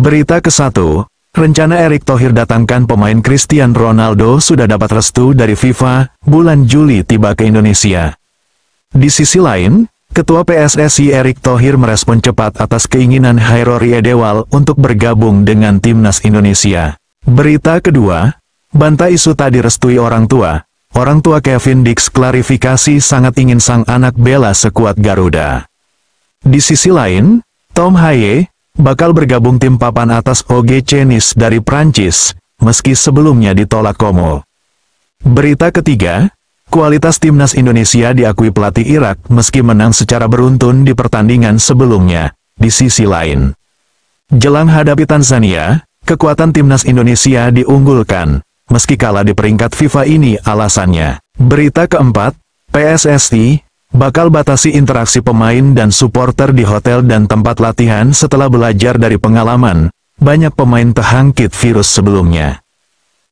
Berita ke-1, rencana Erick Thohir datangkan pemain Christian Ronaldo sudah dapat restu dari FIFA, bulan Juli tiba ke Indonesia. Di sisi lain, Ketua PSSI Erick Thohir merespon cepat atas keinginan Hairo Riedewal untuk bergabung dengan Timnas Indonesia. Berita kedua, banta isu tadi restui orang tua, Orang tua Kevin Dix klarifikasi sangat ingin sang anak bela sekuat Garuda. Di sisi lain, Tom Haye, bakal bergabung tim papan atas OGC Nice dari Prancis, meski sebelumnya ditolak Komo. Berita ketiga, kualitas timnas Indonesia diakui pelatih Irak meski menang secara beruntun di pertandingan sebelumnya, di sisi lain. Jelang hadapi Tanzania, kekuatan timnas Indonesia diunggulkan, meski kalah di peringkat FIFA ini alasannya. Berita keempat, PSSI, bakal batasi interaksi pemain dan supporter di hotel dan tempat latihan setelah belajar dari pengalaman, banyak pemain terhangkit virus sebelumnya.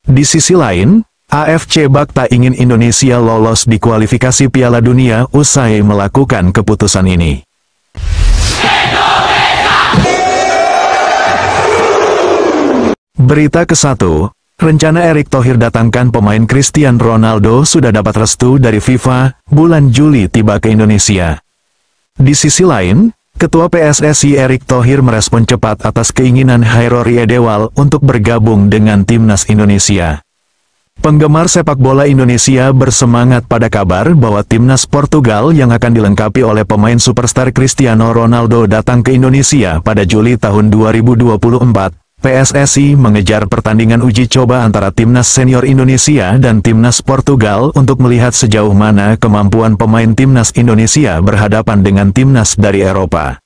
Di sisi lain, AFC Bak tak ingin Indonesia lolos di kualifikasi Piala Dunia usai melakukan keputusan ini. Berita ke-1, Rencana Erick Thohir datangkan pemain Cristiano Ronaldo sudah dapat restu dari FIFA, bulan Juli tiba ke Indonesia. Di sisi lain, Ketua PSSI Erick Thohir merespon cepat atas keinginan Hairo Riedewal untuk bergabung dengan Timnas Indonesia. Penggemar sepak bola Indonesia bersemangat pada kabar bahwa Timnas Portugal yang akan dilengkapi oleh pemain superstar Cristiano Ronaldo datang ke Indonesia pada Juli tahun 2024, PSSI mengejar pertandingan uji coba antara timnas senior Indonesia dan timnas Portugal untuk melihat sejauh mana kemampuan pemain timnas Indonesia berhadapan dengan timnas dari Eropa.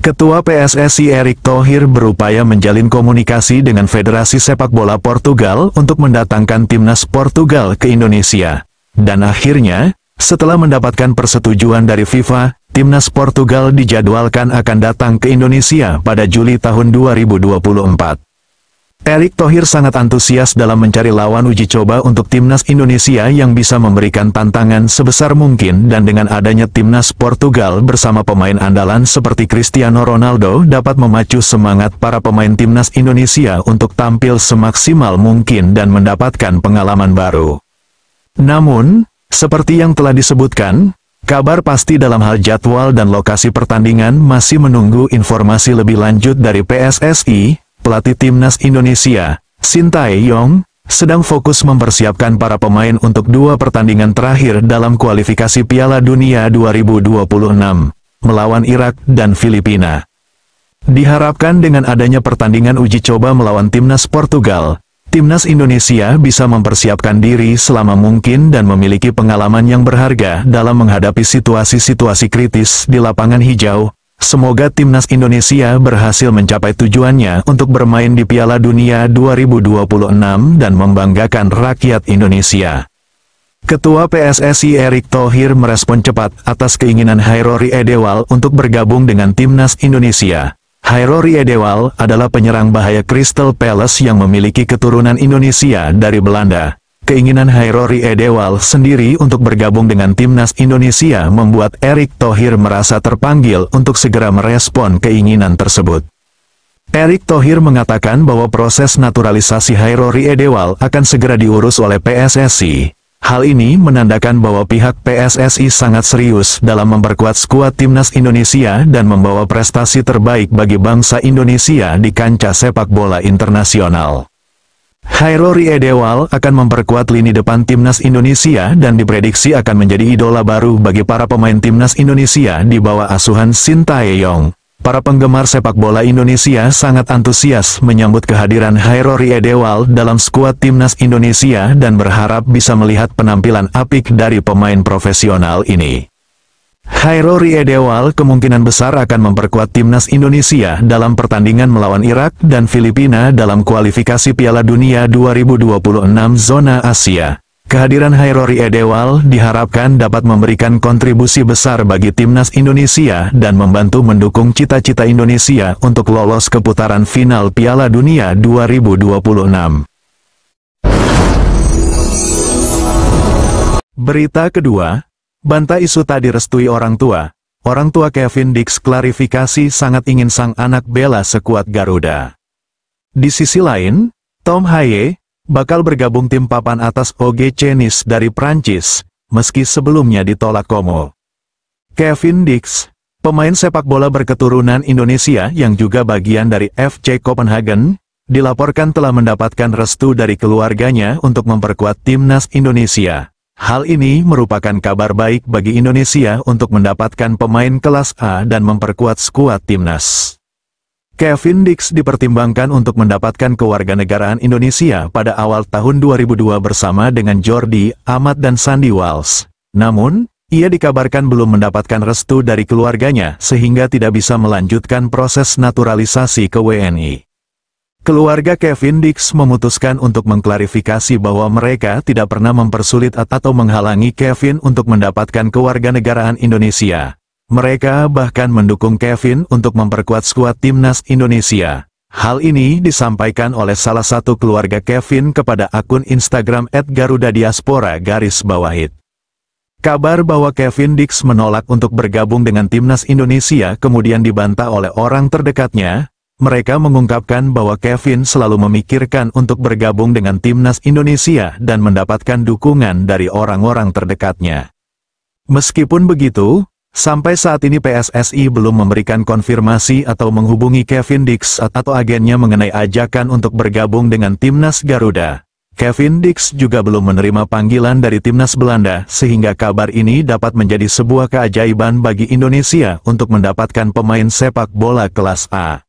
Ketua PSSI Erick Thohir berupaya menjalin komunikasi dengan Federasi Sepak Bola Portugal untuk mendatangkan timnas Portugal ke Indonesia. Dan akhirnya, setelah mendapatkan persetujuan dari FIFA, Timnas Portugal dijadwalkan akan datang ke Indonesia pada Juli tahun 2024. Erik Thohir sangat antusias dalam mencari lawan uji coba untuk timnas Indonesia yang bisa memberikan tantangan sebesar mungkin dan dengan adanya timnas Portugal bersama pemain andalan seperti Cristiano Ronaldo dapat memacu semangat para pemain timnas Indonesia untuk tampil semaksimal mungkin dan mendapatkan pengalaman baru. Namun, seperti yang telah disebutkan, kabar pasti dalam hal jadwal dan lokasi pertandingan masih menunggu informasi lebih lanjut dari PSSI, pelatih Timnas Indonesia, Yong, sedang fokus mempersiapkan para pemain untuk dua pertandingan terakhir dalam kualifikasi Piala Dunia 2026, melawan Irak dan Filipina. Diharapkan dengan adanya pertandingan uji coba melawan timnas Portugal, Timnas Indonesia bisa mempersiapkan diri selama mungkin dan memiliki pengalaman yang berharga dalam menghadapi situasi-situasi kritis di lapangan hijau. Semoga Timnas Indonesia berhasil mencapai tujuannya untuk bermain di Piala Dunia 2026 dan membanggakan rakyat Indonesia. Ketua PSSI Erick Thohir merespon cepat atas keinginan Hairori Edewal untuk bergabung dengan Timnas Indonesia. Hairori Edewal adalah penyerang bahaya Crystal Palace yang memiliki keturunan Indonesia dari Belanda. Keinginan Hairori Edewal sendiri untuk bergabung dengan timnas Indonesia membuat Erik Thohir merasa terpanggil untuk segera merespon keinginan tersebut. Erik Thohir mengatakan bahwa proses naturalisasi Hairori Edewal akan segera diurus oleh PSSI. Hal ini menandakan bahwa pihak PSSI sangat serius dalam memperkuat skuad timnas Indonesia dan membawa prestasi terbaik bagi bangsa Indonesia di kancah sepak bola internasional. Hairori Edewal akan memperkuat lini depan timnas Indonesia dan diprediksi akan menjadi idola baru bagi para pemain timnas Indonesia di bawah asuhan Sintayong. Para penggemar sepak bola Indonesia sangat antusias menyambut kehadiran Hairori Edewal dalam skuad timnas Indonesia dan berharap bisa melihat penampilan apik dari pemain profesional ini. Hairori Edewal kemungkinan besar akan memperkuat timnas Indonesia dalam pertandingan melawan Irak dan Filipina dalam kualifikasi Piala Dunia 2026 zona Asia. Kehadiran Hairori Edewal diharapkan dapat memberikan kontribusi besar bagi timnas Indonesia dan membantu mendukung cita-cita Indonesia untuk lolos ke putaran final Piala Dunia 2026. Berita kedua, banta isu tadi restui orang tua. Orang tua Kevin Dix klarifikasi sangat ingin sang anak bela sekuat Garuda. Di sisi lain, Tom Haye, bakal bergabung tim papan atas Oge Chenis dari Prancis, meski sebelumnya ditolak Como. Kevin Dix, pemain sepak bola berketurunan Indonesia yang juga bagian dari FC Copenhagen, dilaporkan telah mendapatkan restu dari keluarganya untuk memperkuat timnas Indonesia. Hal ini merupakan kabar baik bagi Indonesia untuk mendapatkan pemain kelas A dan memperkuat skuad timnas. Kevin Dix dipertimbangkan untuk mendapatkan kewarganegaraan Indonesia pada awal tahun 2002 bersama dengan Jordi, Ahmad dan Sandy Walsh. Namun, ia dikabarkan belum mendapatkan restu dari keluarganya sehingga tidak bisa melanjutkan proses naturalisasi ke WNI. Keluarga Kevin Dix memutuskan untuk mengklarifikasi bahwa mereka tidak pernah mempersulit atau menghalangi Kevin untuk mendapatkan kewarganegaraan Indonesia. Mereka bahkan mendukung Kevin untuk memperkuat skuad timnas Indonesia. Hal ini disampaikan oleh salah satu keluarga Kevin kepada akun Instagram @garudadiaspora garis bawahit. Kabar bahwa Kevin Dix menolak untuk bergabung dengan timnas Indonesia kemudian dibantah oleh orang terdekatnya. Mereka mengungkapkan bahwa Kevin selalu memikirkan untuk bergabung dengan timnas Indonesia dan mendapatkan dukungan dari orang-orang terdekatnya. Meskipun begitu, Sampai saat ini PSSI belum memberikan konfirmasi atau menghubungi Kevin Dix atau agennya mengenai ajakan untuk bergabung dengan Timnas Garuda. Kevin Dix juga belum menerima panggilan dari Timnas Belanda sehingga kabar ini dapat menjadi sebuah keajaiban bagi Indonesia untuk mendapatkan pemain sepak bola kelas A.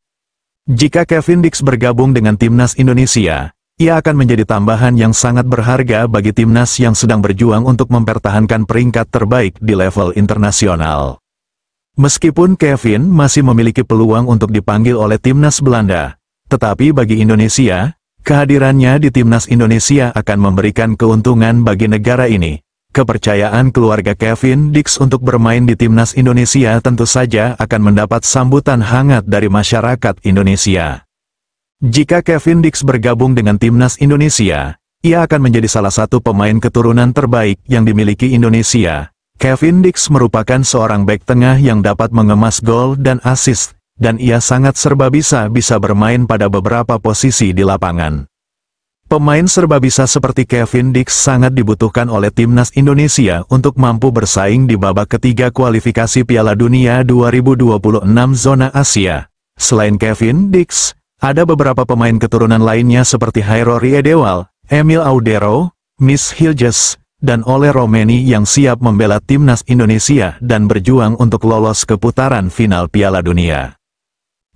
Jika Kevin Dix bergabung dengan Timnas Indonesia, ia akan menjadi tambahan yang sangat berharga bagi timnas yang sedang berjuang untuk mempertahankan peringkat terbaik di level internasional. Meskipun Kevin masih memiliki peluang untuk dipanggil oleh timnas Belanda, tetapi bagi Indonesia, kehadirannya di timnas Indonesia akan memberikan keuntungan bagi negara ini. Kepercayaan keluarga Kevin Dix untuk bermain di timnas Indonesia tentu saja akan mendapat sambutan hangat dari masyarakat Indonesia. Jika Kevin Dix bergabung dengan timnas Indonesia, ia akan menjadi salah satu pemain keturunan terbaik yang dimiliki Indonesia. Kevin Dix merupakan seorang bek tengah yang dapat mengemas gol dan assist, dan ia sangat serba bisa bisa bermain pada beberapa posisi di lapangan. Pemain serba bisa seperti Kevin Dix sangat dibutuhkan oleh timnas Indonesia untuk mampu bersaing di babak ketiga kualifikasi Piala Dunia 2026 zona Asia. Selain Kevin Dix, ada beberapa pemain keturunan lainnya seperti Hairo Riedewal, Emil Audero, Miss Hilges, dan Ole Romeni yang siap membela timnas Indonesia dan berjuang untuk lolos ke putaran final Piala Dunia.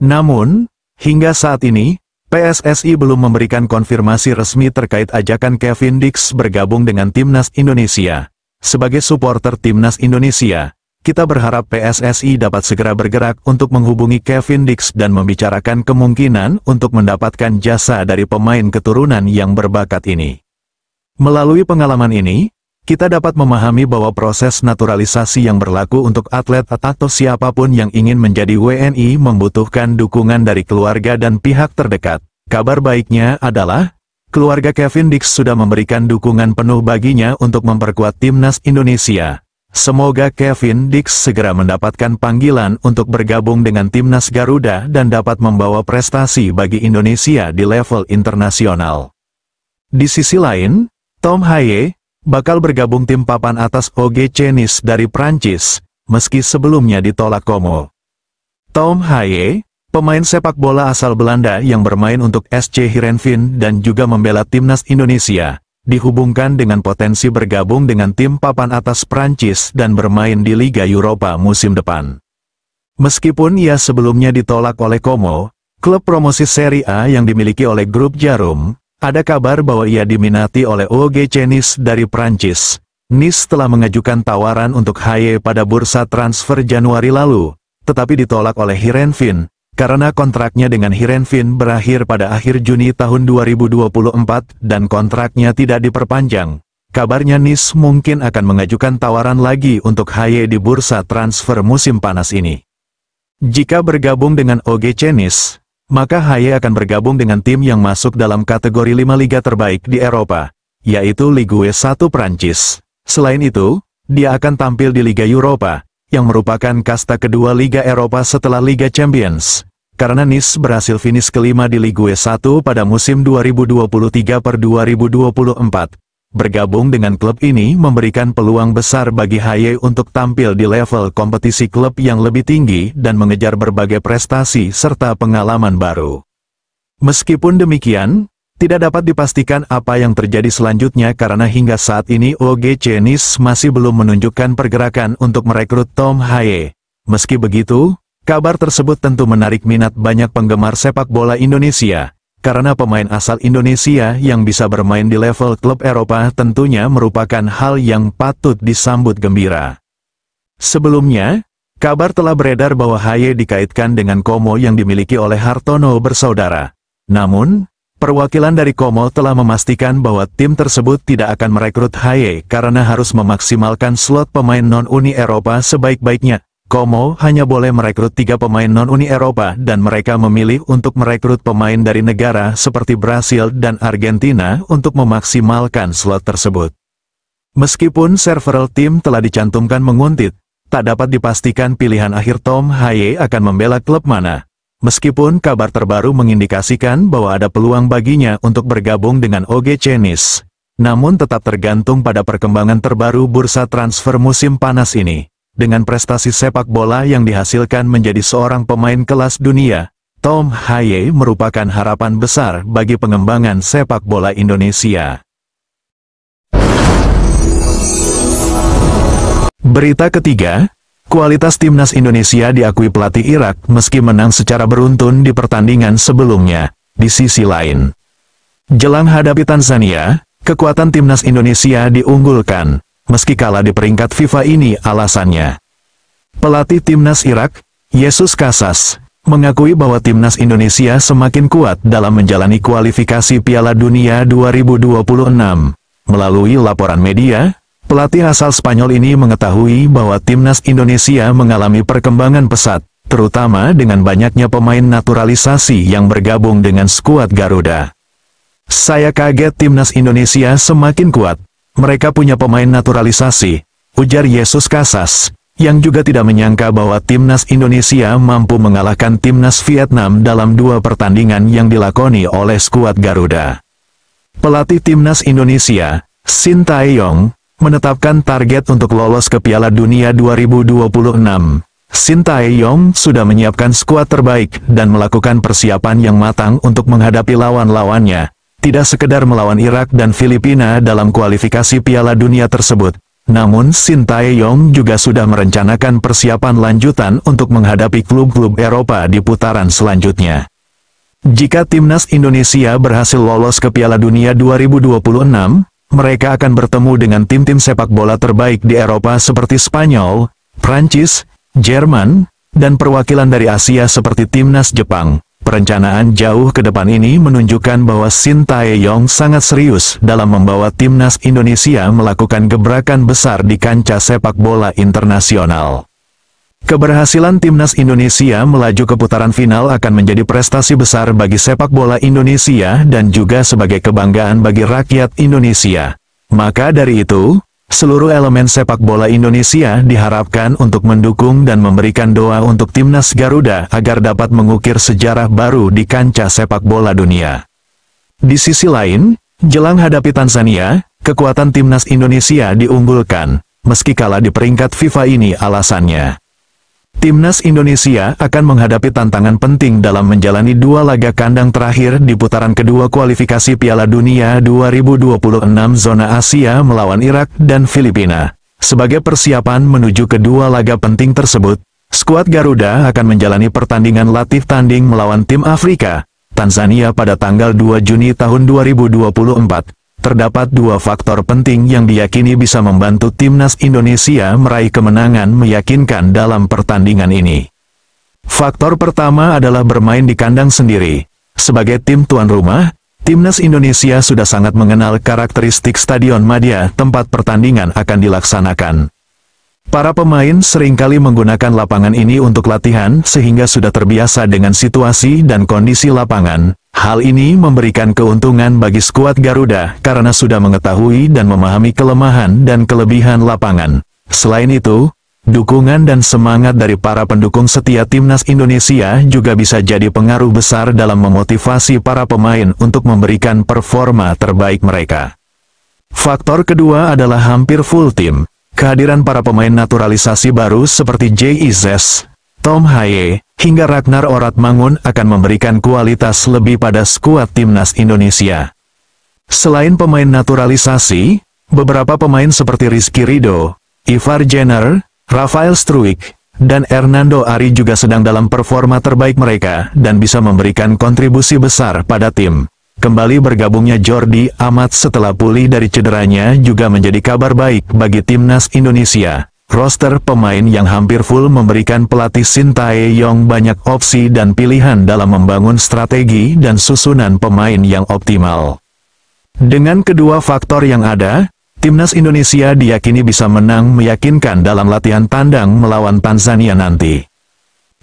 Namun, hingga saat ini, PSSI belum memberikan konfirmasi resmi terkait ajakan Kevin Dix bergabung dengan timnas Indonesia. Sebagai supporter timnas Indonesia, kita berharap PSSI dapat segera bergerak untuk menghubungi Kevin Dix dan membicarakan kemungkinan untuk mendapatkan jasa dari pemain keturunan yang berbakat ini. Melalui pengalaman ini, kita dapat memahami bahwa proses naturalisasi yang berlaku untuk atlet atau siapapun yang ingin menjadi WNI membutuhkan dukungan dari keluarga dan pihak terdekat. Kabar baiknya adalah, keluarga Kevin Dix sudah memberikan dukungan penuh baginya untuk memperkuat timnas Indonesia. Semoga Kevin Dix segera mendapatkan panggilan untuk bergabung dengan timnas Garuda dan dapat membawa prestasi bagi Indonesia di level internasional. Di sisi lain, Tom Haye bakal bergabung tim papan atas Oge Chenis dari Prancis, meski sebelumnya ditolak Como. Tom Haye, pemain sepak bola asal Belanda yang bermain untuk SC Heerenveen dan juga membela timnas Indonesia, dihubungkan dengan potensi bergabung dengan tim papan atas Prancis dan bermain di Liga Eropa musim depan. Meskipun ia sebelumnya ditolak oleh Como, klub promosi Serie A yang dimiliki oleh grup Jarum, ada kabar bahwa ia diminati oleh OGC Nice dari Prancis. Nice telah mengajukan tawaran untuk Haye pada bursa transfer Januari lalu, tetapi ditolak oleh Hirenfin karena kontraknya dengan Hirenfin berakhir pada akhir Juni tahun 2024 dan kontraknya tidak diperpanjang. Kabarnya Nis mungkin akan mengajukan tawaran lagi untuk Haye di bursa transfer musim panas ini. Jika bergabung dengan OGC Nis, maka Haye akan bergabung dengan tim yang masuk dalam kategori 5 liga terbaik di Eropa, yaitu Ligue 1 Prancis. Selain itu, dia akan tampil di Liga Eropa, yang merupakan kasta kedua Liga Eropa setelah Liga Champions. Karena Nice berhasil finish kelima di Ligue 1 pada musim 2023 2024. Bergabung dengan klub ini memberikan peluang besar bagi Haye untuk tampil di level kompetisi klub yang lebih tinggi dan mengejar berbagai prestasi serta pengalaman baru. Meskipun demikian, tidak dapat dipastikan apa yang terjadi selanjutnya karena hingga saat ini OG Chenis masih belum menunjukkan pergerakan untuk merekrut Tom Haye. Meski begitu, kabar tersebut tentu menarik minat banyak penggemar sepak bola Indonesia, karena pemain asal Indonesia yang bisa bermain di level klub Eropa tentunya merupakan hal yang patut disambut gembira. Sebelumnya, kabar telah beredar bahwa Haye dikaitkan dengan komo yang dimiliki oleh Hartono bersaudara. Namun, Perwakilan dari Komo telah memastikan bahwa tim tersebut tidak akan merekrut Haye karena harus memaksimalkan slot pemain non-Uni Eropa sebaik-baiknya. Komo hanya boleh merekrut tiga pemain non-Uni Eropa dan mereka memilih untuk merekrut pemain dari negara seperti Brasil dan Argentina untuk memaksimalkan slot tersebut. Meskipun server tim telah dicantumkan menguntit, tak dapat dipastikan pilihan akhir Tom Haye akan membela klub mana meskipun kabar terbaru mengindikasikan bahwa ada peluang baginya untuk bergabung dengan OG Chenis. Namun tetap tergantung pada perkembangan terbaru bursa transfer musim panas ini. Dengan prestasi sepak bola yang dihasilkan menjadi seorang pemain kelas dunia, Tom Haye merupakan harapan besar bagi pengembangan sepak bola Indonesia. Berita ketiga, Kualitas timnas Indonesia diakui pelatih Irak meski menang secara beruntun di pertandingan sebelumnya. Di sisi lain, jelang hadapi Tanzania, kekuatan timnas Indonesia diunggulkan, meski kalah di peringkat FIFA ini alasannya. Pelatih timnas Irak, Yesus Kasas, mengakui bahwa timnas Indonesia semakin kuat dalam menjalani kualifikasi Piala Dunia 2026. Melalui laporan media, Pelatih asal Spanyol ini mengetahui bahwa timnas Indonesia mengalami perkembangan pesat, terutama dengan banyaknya pemain naturalisasi yang bergabung dengan skuad Garuda. Saya kaget timnas Indonesia semakin kuat. Mereka punya pemain naturalisasi, ujar Yesus Casas, yang juga tidak menyangka bahwa timnas Indonesia mampu mengalahkan timnas Vietnam dalam dua pertandingan yang dilakoni oleh skuad Garuda. Pelatih timnas Indonesia, Sintayong, menetapkan target untuk lolos ke Piala Dunia 2026. Shin Tae-yong sudah menyiapkan skuad terbaik dan melakukan persiapan yang matang untuk menghadapi lawan-lawannya. Tidak sekedar melawan Irak dan Filipina dalam kualifikasi Piala Dunia tersebut, namun Shin Tae-yong juga sudah merencanakan persiapan lanjutan untuk menghadapi klub-klub Eropa di putaran selanjutnya. Jika Timnas Indonesia berhasil lolos ke Piala Dunia 2026, mereka akan bertemu dengan tim-tim sepak bola terbaik di Eropa seperti Spanyol, Prancis, Jerman, dan perwakilan dari Asia seperti timnas Jepang. Perencanaan jauh ke depan ini menunjukkan bahwa Shin Tae-yong sangat serius dalam membawa timnas Indonesia melakukan gebrakan besar di kancah sepak bola internasional. Keberhasilan timnas Indonesia melaju ke putaran final akan menjadi prestasi besar bagi sepak bola Indonesia dan juga sebagai kebanggaan bagi rakyat Indonesia. Maka dari itu, seluruh elemen sepak bola Indonesia diharapkan untuk mendukung dan memberikan doa untuk timnas Garuda agar dapat mengukir sejarah baru di kancah sepak bola dunia. Di sisi lain, jelang hadapi Tanzania, kekuatan timnas Indonesia diunggulkan, meski kalah di peringkat FIFA ini alasannya. Timnas Indonesia akan menghadapi tantangan penting dalam menjalani dua laga kandang terakhir di putaran kedua kualifikasi Piala Dunia 2026 zona Asia melawan Irak dan Filipina. Sebagai persiapan menuju kedua laga penting tersebut, skuad Garuda akan menjalani pertandingan latih tanding melawan tim Afrika, Tanzania pada tanggal 2 Juni tahun 2024 terdapat dua faktor penting yang diyakini bisa membantu timnas Indonesia meraih kemenangan meyakinkan dalam pertandingan ini. Faktor pertama adalah bermain di kandang sendiri. Sebagai tim tuan rumah, Timnas Indonesia sudah sangat mengenal karakteristik Stadion Madia tempat pertandingan akan dilaksanakan. Para pemain seringkali menggunakan lapangan ini untuk latihan sehingga sudah terbiasa dengan situasi dan kondisi lapangan, Hal ini memberikan keuntungan bagi skuad Garuda karena sudah mengetahui dan memahami kelemahan dan kelebihan lapangan. Selain itu, dukungan dan semangat dari para pendukung setia timnas Indonesia juga bisa jadi pengaruh besar dalam memotivasi para pemain untuk memberikan performa terbaik mereka. Faktor kedua adalah hampir full tim. Kehadiran para pemain naturalisasi baru seperti J.I.Z.S., Zes, Tom Haye, hingga Ragnar Mangun akan memberikan kualitas lebih pada skuad timnas Indonesia. Selain pemain naturalisasi, beberapa pemain seperti Rizky Rido, Ivar Jenner, Rafael Struik, dan Hernando Ari juga sedang dalam performa terbaik mereka dan bisa memberikan kontribusi besar pada tim. Kembali bergabungnya Jordi Amat setelah pulih dari cederanya juga menjadi kabar baik bagi timnas Indonesia. Roster pemain yang hampir full memberikan pelatih Sintae yong banyak opsi dan pilihan dalam membangun strategi dan susunan pemain yang optimal. Dengan kedua faktor yang ada, Timnas Indonesia diyakini bisa menang meyakinkan dalam latihan tandang melawan Tanzania nanti.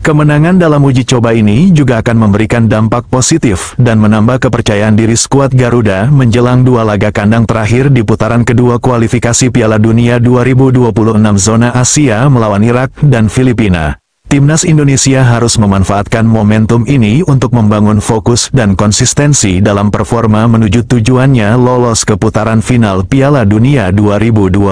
Kemenangan dalam uji coba ini juga akan memberikan dampak positif dan menambah kepercayaan diri skuad Garuda menjelang dua laga kandang terakhir di putaran kedua kualifikasi Piala Dunia 2026 zona Asia melawan Irak dan Filipina. Timnas Indonesia harus memanfaatkan momentum ini untuk membangun fokus dan konsistensi dalam performa menuju tujuannya lolos ke putaran final Piala Dunia 2026.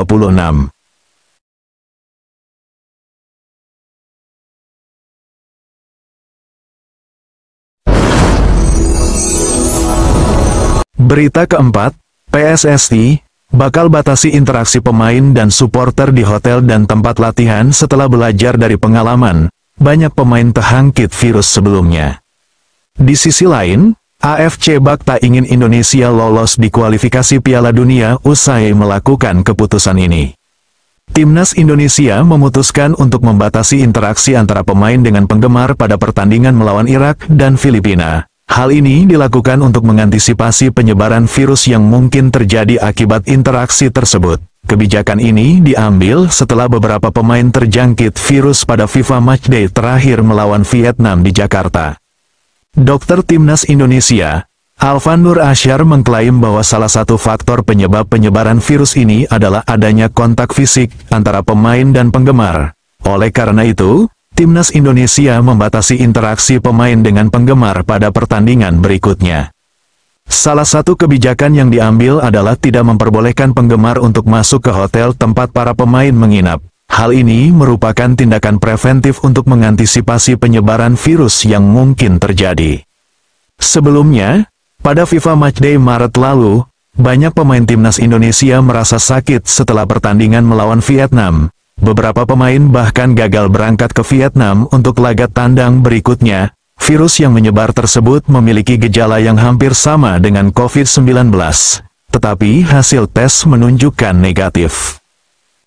Berita keempat, PSSI bakal batasi interaksi pemain dan supporter di hotel dan tempat latihan setelah belajar dari pengalaman, banyak pemain terhangkit virus sebelumnya. Di sisi lain, AFC Bak tak ingin Indonesia lolos di kualifikasi Piala Dunia usai melakukan keputusan ini. Timnas Indonesia memutuskan untuk membatasi interaksi antara pemain dengan penggemar pada pertandingan melawan Irak dan Filipina. Hal ini dilakukan untuk mengantisipasi penyebaran virus yang mungkin terjadi akibat interaksi tersebut. Kebijakan ini diambil setelah beberapa pemain terjangkit virus pada FIFA Matchday terakhir melawan Vietnam di Jakarta. Dokter Timnas Indonesia, Alvan Nur Asyar mengklaim bahwa salah satu faktor penyebab penyebaran virus ini adalah adanya kontak fisik antara pemain dan penggemar. Oleh karena itu, Timnas Indonesia membatasi interaksi pemain dengan penggemar pada pertandingan berikutnya. Salah satu kebijakan yang diambil adalah tidak memperbolehkan penggemar untuk masuk ke hotel tempat para pemain menginap. Hal ini merupakan tindakan preventif untuk mengantisipasi penyebaran virus yang mungkin terjadi. Sebelumnya, pada FIFA Matchday Maret lalu, banyak pemain timnas Indonesia merasa sakit setelah pertandingan melawan Vietnam, Beberapa pemain bahkan gagal berangkat ke Vietnam untuk laga tandang berikutnya. Virus yang menyebar tersebut memiliki gejala yang hampir sama dengan COVID-19, tetapi hasil tes menunjukkan negatif.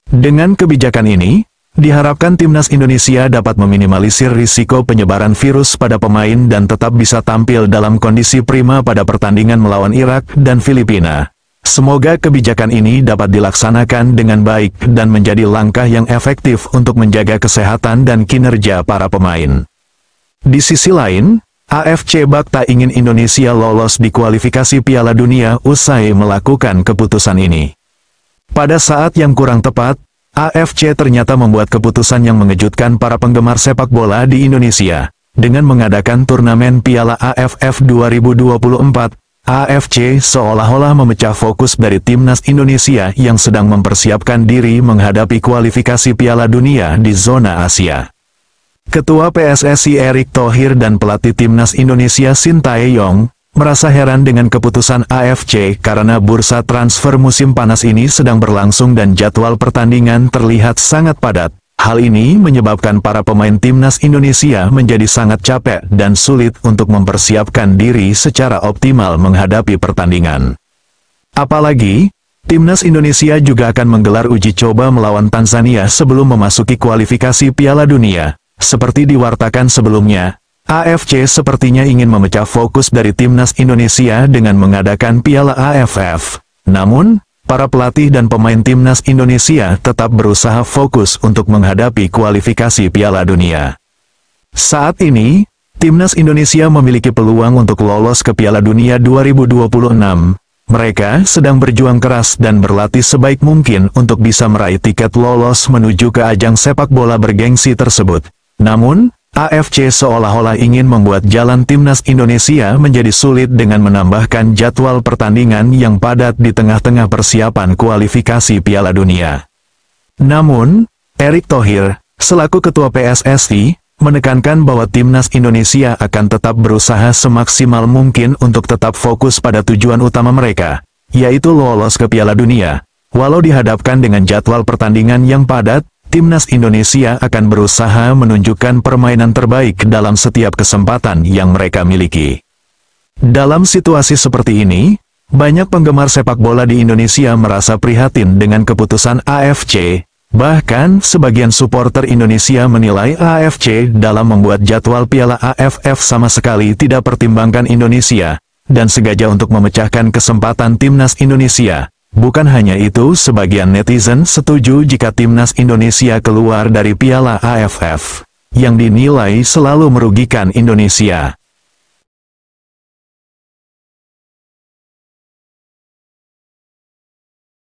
Dengan kebijakan ini, diharapkan timnas Indonesia dapat meminimalisir risiko penyebaran virus pada pemain dan tetap bisa tampil dalam kondisi prima pada pertandingan melawan Irak dan Filipina. Semoga kebijakan ini dapat dilaksanakan dengan baik dan menjadi langkah yang efektif untuk menjaga kesehatan dan kinerja para pemain. Di sisi lain, AFC Bakta ingin Indonesia lolos di kualifikasi Piala Dunia usai melakukan keputusan ini. Pada saat yang kurang tepat, AFC ternyata membuat keputusan yang mengejutkan para penggemar sepak bola di Indonesia, dengan mengadakan turnamen Piala AFF 2024 AFC seolah-olah memecah fokus dari timnas Indonesia yang sedang mempersiapkan diri menghadapi kualifikasi Piala Dunia di zona Asia. Ketua PSSI Erick Thohir dan pelatih timnas Indonesia Yong merasa heran dengan keputusan AFC karena bursa transfer musim panas ini sedang berlangsung dan jadwal pertandingan terlihat sangat padat. Hal ini menyebabkan para pemain timnas Indonesia menjadi sangat capek dan sulit untuk mempersiapkan diri secara optimal menghadapi pertandingan. Apalagi, Timnas Indonesia juga akan menggelar uji coba melawan Tanzania sebelum memasuki kualifikasi Piala Dunia. Seperti diwartakan sebelumnya, AFC sepertinya ingin memecah fokus dari Timnas Indonesia dengan mengadakan Piala AFF. Namun, Para pelatih dan pemain timnas Indonesia tetap berusaha fokus untuk menghadapi kualifikasi Piala Dunia. Saat ini, timnas Indonesia memiliki peluang untuk lolos ke Piala Dunia 2026. Mereka sedang berjuang keras dan berlatih sebaik mungkin untuk bisa meraih tiket lolos menuju ke ajang sepak bola bergengsi tersebut. Namun, AFC seolah-olah ingin membuat jalan timnas Indonesia menjadi sulit dengan menambahkan jadwal pertandingan yang padat di tengah-tengah persiapan kualifikasi Piala Dunia. Namun, Erick Thohir, selaku ketua PSSI, menekankan bahwa timnas Indonesia akan tetap berusaha semaksimal mungkin untuk tetap fokus pada tujuan utama mereka, yaitu lolos ke Piala Dunia. Walau dihadapkan dengan jadwal pertandingan yang padat, Timnas Indonesia akan berusaha menunjukkan permainan terbaik dalam setiap kesempatan yang mereka miliki. Dalam situasi seperti ini, banyak penggemar sepak bola di Indonesia merasa prihatin dengan keputusan AFC, bahkan sebagian supporter Indonesia menilai AFC dalam membuat jadwal piala AFF sama sekali tidak pertimbangkan Indonesia, dan sengaja untuk memecahkan kesempatan timnas Indonesia Bukan hanya itu, sebagian netizen setuju jika timnas Indonesia keluar dari Piala AFF, yang dinilai selalu merugikan Indonesia.